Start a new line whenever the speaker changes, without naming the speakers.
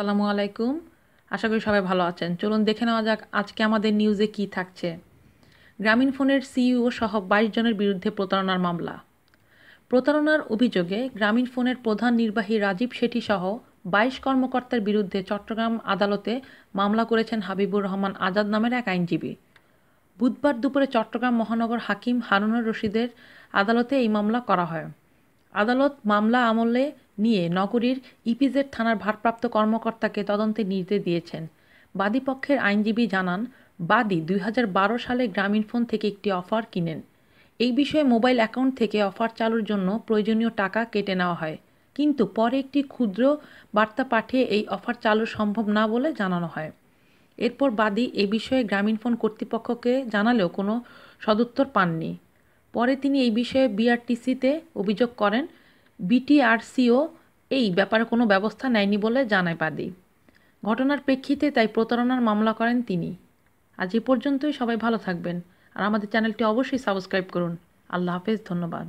আসসালামু আলাইকুম আশা করি সবাই ভালো আছেন চলুন দেখে নেওয়া যাক আজকে আমাদের নিউজে কি থাকছে গ্রামীণ ফোনের সিইও e সহ বাইশ জনের বিরুদ্ধে প্রতারণার মামলা প্রতারণার অভিযোগে গ্রামীণ ফোনের প্রধান নির্বাহী রাজীব শেঠি সহ বাইশ কর্মকর্তার বিরুদ্ধে চট্টগ্রাম আদালতে মামলা করেছেন হাবিবুর রহমান আজাদ নামের এক আইনজীবী বুধবার দুপুরে চট্টগ্রাম মহানগর হাকিম হারুনুর রশিদের আদালতে এই মামলা করা হয় আদালত মামলা আমলে নিয়ে নগরীর ইপিজেড থানার ভারপ্রাপ্ত কর্মকর্তাকে তদন্তে নির্দেশ দিয়েছেন বাদীপক্ষের আইনজীবী জানান বাদী দুই সালে গ্রামীণফোন থেকে একটি অফার কিনেন এই বিষয়ে মোবাইল অ্যাকাউন্ট থেকে অফার চালুর জন্য প্রয়োজনীয় টাকা কেটে নেওয়া হয় কিন্তু পরে একটি ক্ষুদ্র বার্তা পাঠিয়ে এই অফার চালু সম্ভব না বলে জানানো হয় এরপর বাদী এ বিষয়ে গ্রামীণফোন কর্তৃপক্ষকে জানালেও কোনো সদুত্তর পাননি পরে তিনি এই বিষয়ে বিআরটিসিতে অভিযোগ করেন বিটিআরসিও এই ব্যাপারে কোনো ব্যবস্থা নেয়নি বলে জানায় বাদী ঘটনার প্রেক্ষিতে তাই প্রতারণার মামলা করেন তিনি আজ এ পর্যন্তই সবাই ভালো থাকবেন আর আমাদের চ্যানেলটি অবশ্যই সাবস্ক্রাইব করুন আল্লাহ হাফেজ ধন্যবাদ